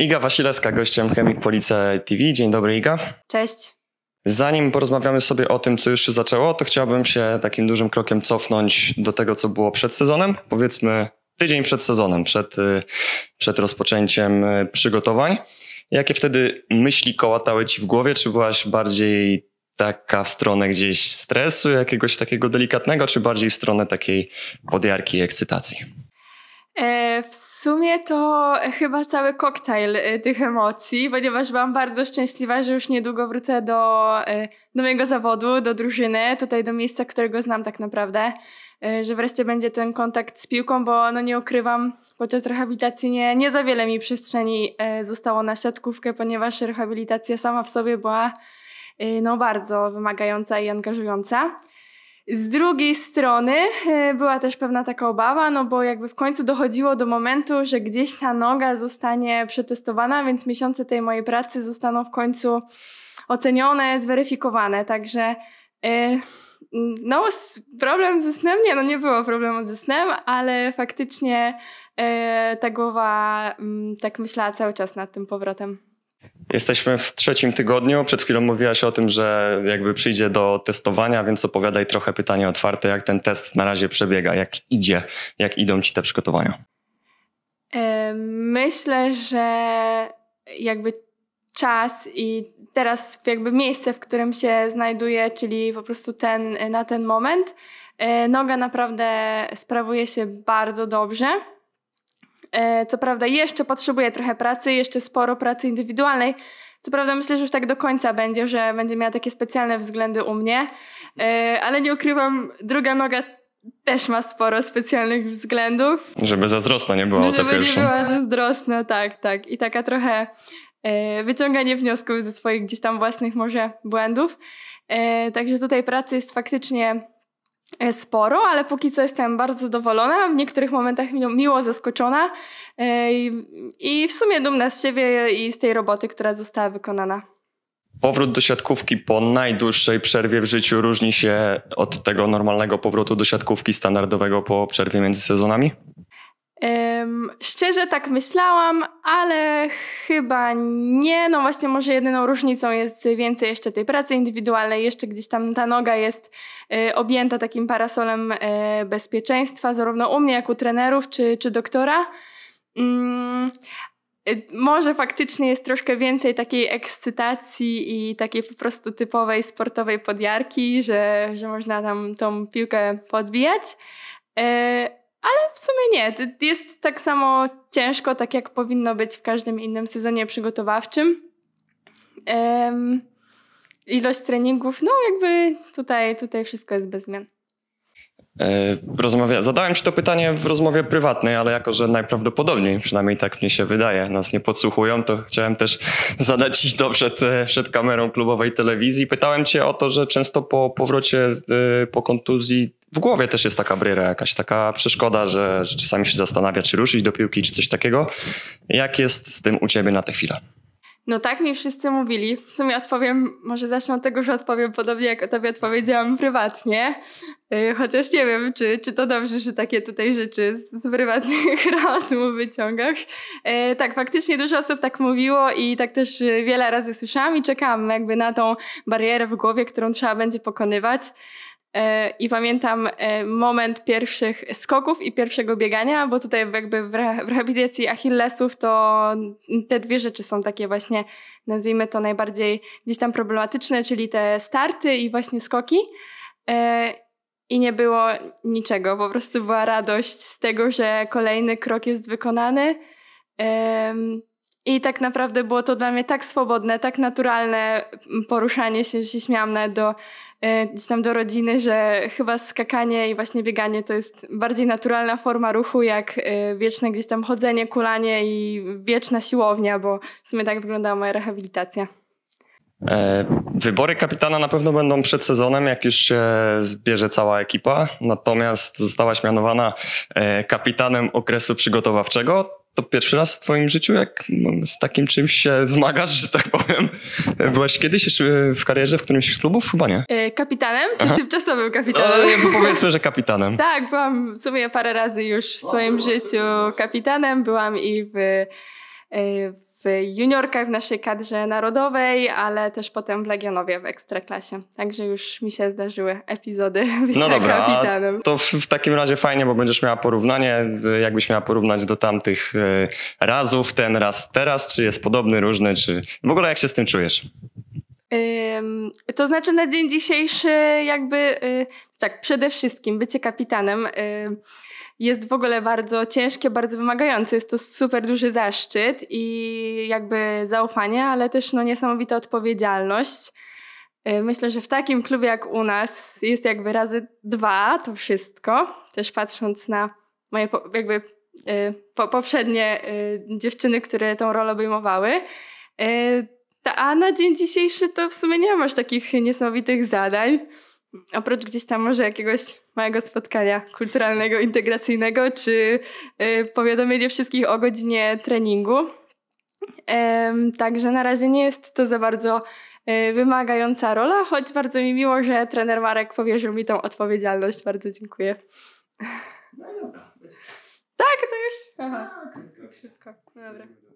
Iga Wasilewska, gościem Chemik Police TV. Dzień dobry, Iga. Cześć. Zanim porozmawiamy sobie o tym, co już się zaczęło, to chciałbym się takim dużym krokiem cofnąć do tego, co było przed sezonem. Powiedzmy tydzień przed sezonem, przed, y, przed rozpoczęciem y, przygotowań. Jakie wtedy myśli kołatały ci w głowie? Czy byłaś bardziej taka w stronę gdzieś stresu, jakiegoś takiego delikatnego, czy bardziej w stronę takiej podjarki i ekscytacji? E, w sumie to chyba cały koktajl e, tych emocji, ponieważ byłam bardzo szczęśliwa, że już niedługo wrócę do, e, do mojego zawodu, do drużyny, tutaj do miejsca, którego znam tak naprawdę, że wreszcie będzie ten kontakt z piłką, bo no nie ukrywam, podczas rehabilitacji nie, nie za wiele mi przestrzeni zostało na siatkówkę, ponieważ rehabilitacja sama w sobie była no, bardzo wymagająca i angażująca. Z drugiej strony e, była też pewna taka obawa, no bo jakby w końcu dochodziło do momentu, że gdzieś ta noga zostanie przetestowana, więc miesiące tej mojej pracy zostaną w końcu ocenione, zweryfikowane. Także e, no, problem ze snem, nie, no nie było problemu ze snem, ale faktycznie e, ta głowa mm, tak myślała cały czas nad tym powrotem. Jesteśmy w trzecim tygodniu. Przed chwilą mówiłaś o tym, że jakby przyjdzie do testowania, więc opowiadaj trochę pytanie otwarte, jak ten test na razie przebiega, jak idzie, jak idą ci te przygotowania. E, myślę, że jakby czas i teraz jakby miejsce, w którym się znajduję, czyli po prostu ten, na ten moment, e, noga naprawdę sprawuje się bardzo dobrze. E, co prawda jeszcze potrzebuje trochę pracy, jeszcze sporo pracy indywidualnej. Co prawda myślę, że już tak do końca będzie, że będzie miała takie specjalne względy u mnie, e, ale nie ukrywam, druga noga też ma sporo specjalnych względów. Żeby zazdrosna nie była Żeby nie była zazdrosna, tak, tak. I taka trochę e, wyciąganie wniosków ze swoich gdzieś tam własnych może błędów. Także tutaj pracy jest faktycznie E, sporo, ale póki co jestem bardzo zadowolona, w niektórych momentach miło zaskoczona e, i w sumie dumna z siebie i z tej roboty, która została wykonana. Powrót do siatkówki po najdłuższej przerwie w życiu różni się od tego normalnego powrotu do siatkówki standardowego po przerwie między sezonami? Um, szczerze tak myślałam, ale chyba nie. No właśnie, może jedyną różnicą jest więcej jeszcze tej pracy indywidualnej, jeszcze gdzieś tam ta noga jest e, objęta takim parasolem e, bezpieczeństwa, zarówno u mnie, jak u trenerów czy, czy doktora. Um, może faktycznie jest troszkę więcej takiej ekscytacji i takiej po prostu typowej sportowej podjarki, że, że można tam tą piłkę podbijać. Ale w sumie nie. Jest tak samo ciężko, tak jak powinno być w każdym innym sezonie przygotowawczym. Um, ilość treningów, no jakby tutaj, tutaj wszystko jest bez zmian. E, rozmawia... Zadałem Ci to pytanie w rozmowie prywatnej, ale jako, że najprawdopodobniej, przynajmniej tak mi się wydaje, nas nie podsłuchują, to chciałem też zadać Ci to przed, e, przed kamerą klubowej telewizji. Pytałem Cię o to, że często po powrocie e, po kontuzji w głowie też jest taka bryra, jakaś taka przeszkoda, że, że czasami się zastanawia, czy ruszyć do piłki, czy coś takiego. Jak jest z tym u ciebie na tę chwilę? No tak mi wszyscy mówili. W sumie odpowiem, może zacznę od tego, że odpowiem podobnie jak o tobie odpowiedziałam prywatnie. Y, chociaż nie wiem, czy, czy to dobrze, że takie tutaj rzeczy z, prywatnych rozmów wyciągasz. Y, tak, faktycznie dużo osób tak mówiło i tak też y, wiele razy słyszałam i czekam jakby na tą barierę w głowie, którą trzeba będzie pokonywać. E, I pamiętam e, moment pierwszych skoków i pierwszego biegania, bo tutaj jakby w rehabilitacji Achillesów to te dwie rzeczy są takie właśnie, nazwijmy to najbardziej gdzieś tam problematyczne, czyli te starty i właśnie skoki. E, I nie było niczego, po prostu była radość z tego, że kolejny krok jest wykonany. I tak naprawdę było to dla mnie tak swobodne, tak naturalne poruszanie się, że się śmiałam nawet do, e, gdzieś tam do rodziny, że chyba skakanie i właśnie bieganie to jest bardziej naturalna forma ruchu, jak e, wieczne gdzieś tam chodzenie, kulanie i wieczna siłownia, bo w sumie tak wyglądała moja rehabilitacja. E, wybory kapitana na pewno będą przed sezonem, jak już się zbierze cała ekipa. Natomiast zostałaś mianowana kapitanem okresu przygotowawczego to pierwszy raz w twoim życiu, jak no, z takim czymś się zmagasz, że tak powiem? Byłaś kiedyś jeszcze e, w karierze w którymś z klubów? Chyba nie. E, kapitanem? Czy Aha. tymczasowym kapitanem? No, nie, powiedzmy, że kapitanem. tak, byłam w sumie parę razy już w swoim życiu kapitanem. Byłam i w Y, w juniorkach w naszej kadrze narodowej, ale też potem w Legionowie w Ekstraklasie. Także już mi się zdarzyły epizody bycia no dobra, kapitanem. To w, w, takim razie fajnie, bo będziesz miała porównanie, y, jakbyś miała porównać do tamtych y, razów, ten raz teraz, czy jest podobny, różny, czy w ogóle jak się z tym czujesz? To znaczy na dzień dzisiejszy jakby tak przede wszystkim bycie kapitanem jest w ogóle bardzo ciężkie, bardzo wymagające. Jest to super duży zaszczyt i jakby zaufanie, ale też no, niesamowita odpowiedzialność. Y, myślę, że w takim klubie jak u nas jest jakby razy dwa to wszystko. Też patrząc na moje jakby y, po, poprzednie y, dziewczyny, które tą rolę obejmowały. A na dzień dzisiejszy to w sumie nie masz takich niesamowitych zadań oprócz gdzieś tam może jakiegoś małego spotkania kulturalnego, integracyjnego, czy y, powiadomienie wszystkich o godzinie treningu. Także na razie nie jest to za bardzo y, wymagająca rola, choć bardzo mi miło, że trener Marek powierzył mi tą odpowiedzialność. Bardzo dziękuję. No i dobra. Tak, to już. Aha. Szybko. No dobra.